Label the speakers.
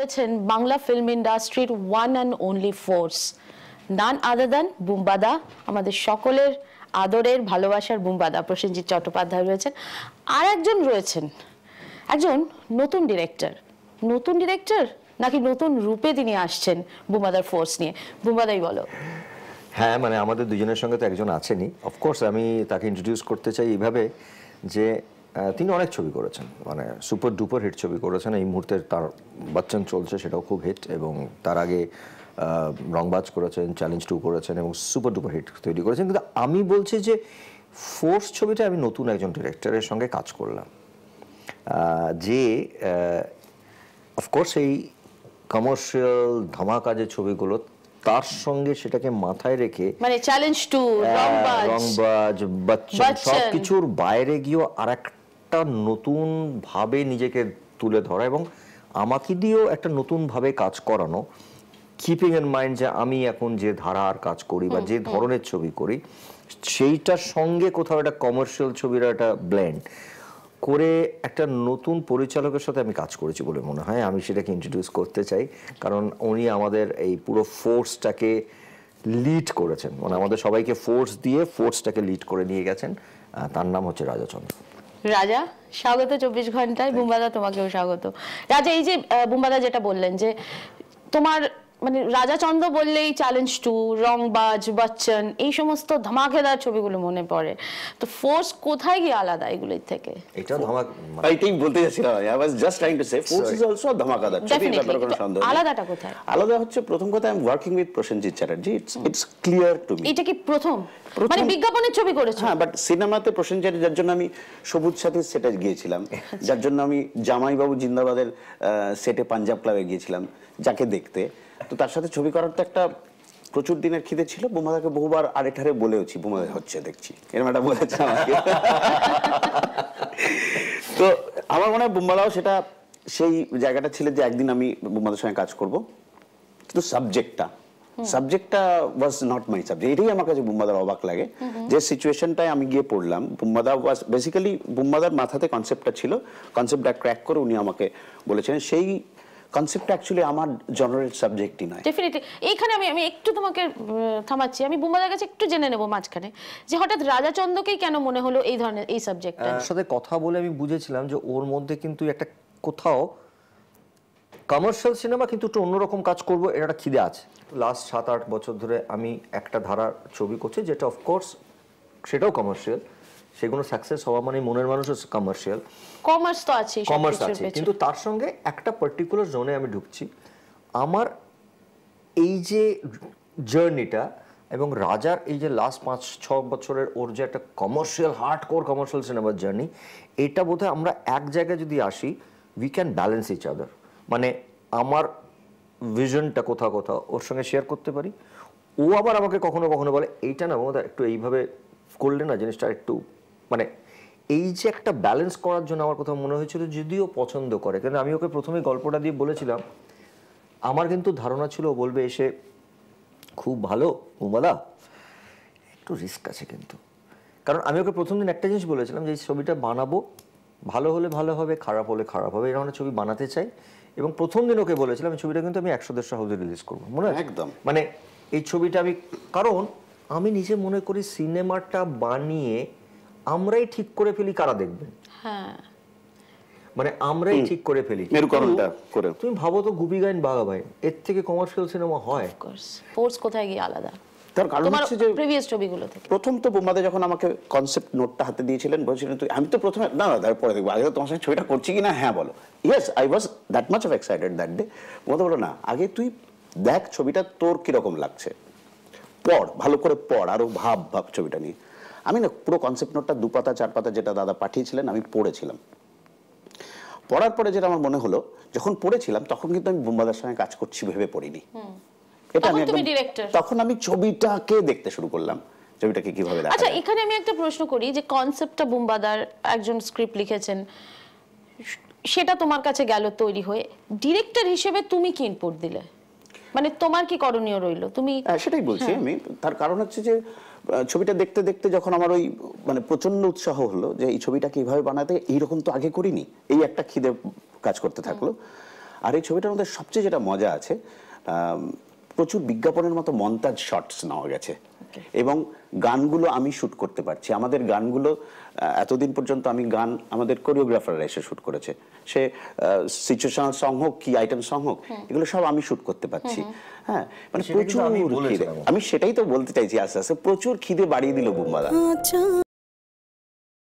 Speaker 1: রয়েছেন বাংলা ফিল্ম ইন্ডাস্ট্রির one and only force none other than বুম্বাদা আমাদের সকলের আদরের ভালোবাসার বুম্বাদা প্রসেনজিৎ চট্টোপাধ্যায় রয়েছেন আর একজন রয়েছেন একজন নতুন ডিরেক্টর নতুন ডিরেক্টর নাকি নতুন রূপে তিনি আসছেন বুম্বাদার ফোর্স নিয়ে বুম্বাদাই বলো
Speaker 2: হ্যাঁ মানে আমাদের দুজনের সঙ্গে তো একজন আছেনই অফকোর্স আমি তাকে ইন্ট্রোডিউস করতে চাই এইভাবে যে তিনি অনেক ছবি করেছেন মানে সুপার ডুপার হিট ছবি করেছেন এই মুহূর্তে তার বাচ্চান চলছে সেটাও খুব হিট এবং তার আগে রংবাজ করেছেন চ্যালেঞ্জ টু করেছেন এবং সুপার ডুপার হিট তৈরি করেছেন কিন্তু আমি বলছি যে ফোর্স ছবিটা আমি নতুন একজন ডিরেক্টরের সঙ্গে কাজ করলাম যে অফকোর্স এই কমার্শিয়াল ধামাকা যে ছবিগুলো তার সঙ্গে সেটাকে মাথায় রেখে
Speaker 1: মানে চ্যালেঞ্জ টু রংবাজ
Speaker 2: রংবাজ বচ্চন সবকিছুর বাইরে গিয়েও আরেকটা একটা নতুনভাবে নিজেকে তুলে ধরা এবং আমাকে দিয়েও একটা নতুনভাবে কাজ করানো কিপিং ইন মাইন্ড যে আমি এখন যে ধারার কাজ করি বা যে ধরনের ছবি করি সেইটার সঙ্গে কোথাও একটা কমার্শিয়াল ছবির একটা ব্ল্যান্ড করে একটা নতুন পরিচালকের সাথে আমি কাজ করেছি বলে মনে হয় আমি সেটাকে ইন্ট্রোডিউস করতে চাই কারণ উনি আমাদের এই পুরো ফোর্সটাকে লিড করেছেন মানে আমাদের সবাইকে ফোর্স দিয়ে ফোর্সটাকে লিড করে নিয়ে গেছেন তার নাম হচ্ছে রাজা চন্দ্র
Speaker 1: রাজা স্বাগত চব্বিশ ঘন্টায় বুম্বাদা তোমাকেও স্বাগত রাজা এই যে বুম্বাদা যেটা বললেন যে তোমার মানে রাজাচন্দ্র বললেই চ্যালেঞ্জ টু রংবাজ বচ্চন এই সমস্ত ধমাকেদার ছবিগুলো মনে পড়ে তো ফোর্স কোথায় গিয়ে আলাদা এগুলির থেকে
Speaker 2: এটা বলতে
Speaker 3: যাচ্ছিলাম I was just trying to say force is also ছবি ব্যাপারে কোনো সন্দেহ আলাদাটা কোথায় আলাদা হচ্ছে প্রথম কথা I am working with Prosenjit Chatterjee it's it's clear to
Speaker 1: me এটা কি প্রথম মানে বিজ্ঞাপনের
Speaker 3: ছবি করেছে হ্যাঁ বাট সিনেমাতে প্রসেনজিৎ যার জন্য আমি সবুজ সাথী সেটে গিয়েছিলাম আচ্ছা। যার জন্য আমি জামাইবাবু জিন্দাবাদের সেটে পাঞ্জাব ক্লাবে গিয়েছিলাম যাকে দেখতে তো তার সাথে ছবি করার তো একটা প্রচুর দিনের খিদে ছিল বোমাদাকে বহুবার আরে ঠারে বলেওছি বোমাদা হচ্ছে দেখছি এরম একটা বলেছে আমাকে তো আমার মনে হয় বোম্বাদাও সেটা সেই জায়গাটা ছিল যে একদিন আমি বোমাদার সঙ্গে কাজ করব কিন্তু সাবজেক্টটা সাবজেক্টটা ওয়াজ নট মাই সাবজেক্ট এটাই আমার কাছে বুম্বাদার অবাক লাগে যে সিচুয়েশনটায় আমি গিয়ে পড়লাম বুম্বাদা ওয়াজ বেসিক্যালি বুম্বাদার মাথাতে কনসেপ্টটা ছিল কনসেপ্টটা ক্র্যাক করে উনি আমাকে বলেছেন সেই কনসেপ্ট অ্যাকচুয়ালি আমার জেনারেল সাবজেক্টই নয়
Speaker 1: ডেফিনেটলি এইখানে আমি আমি একটু তোমাকে থামাচ্ছি আমি বুম্বাদার কাছে একটু জেনে নেব মাঝখানে যে হঠাৎ রাজা চন্দকেই কেন মনে হলো এই ধরনের এই সাবজেক্টটা
Speaker 2: সাথে কথা বলে আমি বুঝেছিলাম যে ওর মধ্যে কিন্তু একটা কোথাও কমার্শিয়াল সিনেমা কিন্তু একটু অন্যরকম কাজ করব এটা একটা খিদে আছে লাস্ট সাত আট বছর ধরে আমি একটা ধারার ছবি করছি যেটা অফকোর্স সেটাও কমার্শিয়াল সেগুলো সাকসেস হওয়া মানে মনের মানুষ কমার্শিয়াল
Speaker 1: কমার্স তো আছে কমার্স আছে কিন্তু
Speaker 2: তার সঙ্গে একটা পার্টিকুলার জোনে আমি ঢুকছি আমার এই যে জার্নিটা এবং রাজার এই যে লাস্ট পাঁচ ছ বছরের ওর যে একটা কমার্শিয়াল হার্ড কোর কমার্শিয়াল সিনেমার জার্নি এটা বোধ আমরা এক জায়গায় যদি আসি we can balance each other মানে আমার ভিশনটা কোথাও কোথাও ওর সঙ্গে শেয়ার করতে পারি ও আবার আমাকে কখনো কখনো বলে এইটা না একটু এইভাবে করলে না জিনিসটা একটু মানে এই যে একটা ব্যালেন্স করার জন্য আমার কোথাও মনে হয়েছিল যদিও পছন্দ করে কিন্তু আমি ওকে প্রথমে গল্পটা দিয়ে বলেছিলাম আমার কিন্তু ধারণা ছিল বলবে এসে খুব ভালো উমালা একটু রিস্ক আছে কিন্তু কারণ আমি ওকে প্রথম দিন একটা জিনিস বলেছিলাম যে এই ছবিটা বানাবো ভালো হলে ভালো হবে খারাপ হলে খারাপ হবে এরকম ছবি বানাতে চাই এবং প্রথম দিন ওকে বলেছিলাম ছবিটা কিন্তু আমি একশো দেড়শো হাউসে রিলিজ করবো মনে একদম মানে এই ছবিটা আমি কারণ আমি নিজে মনে করি সিনেমাটা বানিয়ে আমরাই ঠিক করে ফেলি কারা দেখবে হ্যাঁ। মানে আমরাই ঠিক করে ফেলি মেরুকরণটা করে তুমি ভাবো তো গুপি গাইন বাঘা ভাই এর থেকে কমার্শিয়াল সিনেমা হয়
Speaker 1: ফোর্স কোথায় গিয়ে আলাদা তার কারণ হচ্ছে যে প্রিভিয়াস ছবিগুলো থেকে
Speaker 2: প্রথম তো বোম্বাদে যখন
Speaker 3: আমাকে কনসেপ্ট নোটটা হাতে দিয়েছিলেন বলছিলেন তুই আমি তো প্রথমে না না দেখবো আগে তোমার সাথে ছবিটা করছি কিনা হ্যাঁ বলো yes I was that much of excited that day বলতে বলো না আগে তুই দেখ ছবিটা তোর কিরকম লাগছে পড় ভালো করে পড় আরো ভাব ভাব ছবিটা নিয়ে আমি না পুরো কনসেপ্ট নোটটা দু পাতা চার পাতা যেটা দাদা পাঠিয়েছিলেন আমি পড়েছিলাম পড়ার পরে যেটা আমার মনে হলো যখন পড়েছিলাম তখন কিন্তু আমি বোম্বাদার সঙ্গে কাজ করছি ভেবে পড়িনি তখন আমি ছবিটাকে দেখতে শুরু করলাম ছবিটাকে কিভাবে আচ্ছা
Speaker 1: এখানে আমি একটা প্রশ্ন করি যে কনসেপ্টটা বুম্বাদার একজন স্ক্রিপ্ট লিখেছেন সেটা তোমার কাছে গেল তৈরি হয়ে ডিরেক্টর হিসেবে তুমি কি ইনপুট দিলে মানে তোমার কি করণীয় রইল তুমি হ্যাঁ, সেটাই বলছি হ্যাঁ। আমি
Speaker 3: তার কারণ হচ্ছে যে ছবিটা দেখতে দেখতে যখন আমার ওই মানে প্রচন্ড উৎসাহ হলো যে এই ছবিটা কিভাবে বানাতে এইরকম তো আগে করিনি এই একটা খিদে কাজ করতে থাকলো আর এই ছবিটার মধ্যে সবচেয়ে যেটা মজা আছে প্রচুর বিজ্ঞাপনের মতো মন্তাজ শর্টস নেওয়া গেছে এবং গানগুলো আমি শুট করতে পারছি আমাদের গানগুলো এতদিন পর্যন্ত আমি গান আমাদের কোরিওগ্রাফাররা এসে শুট করেছে সে সিচুয়েশনাল সং হোক কি আইটেম সং হোক এগুলো সব আমি শুট করতে পারছি হ্যাঁ
Speaker 2: মানে প্রচুর আমি সেটাই তো বলতে চাইছি আস্তে আস্তে প্রচুর খিদে বাড়িয়ে দিল বুম্বাদা আচ্ছা।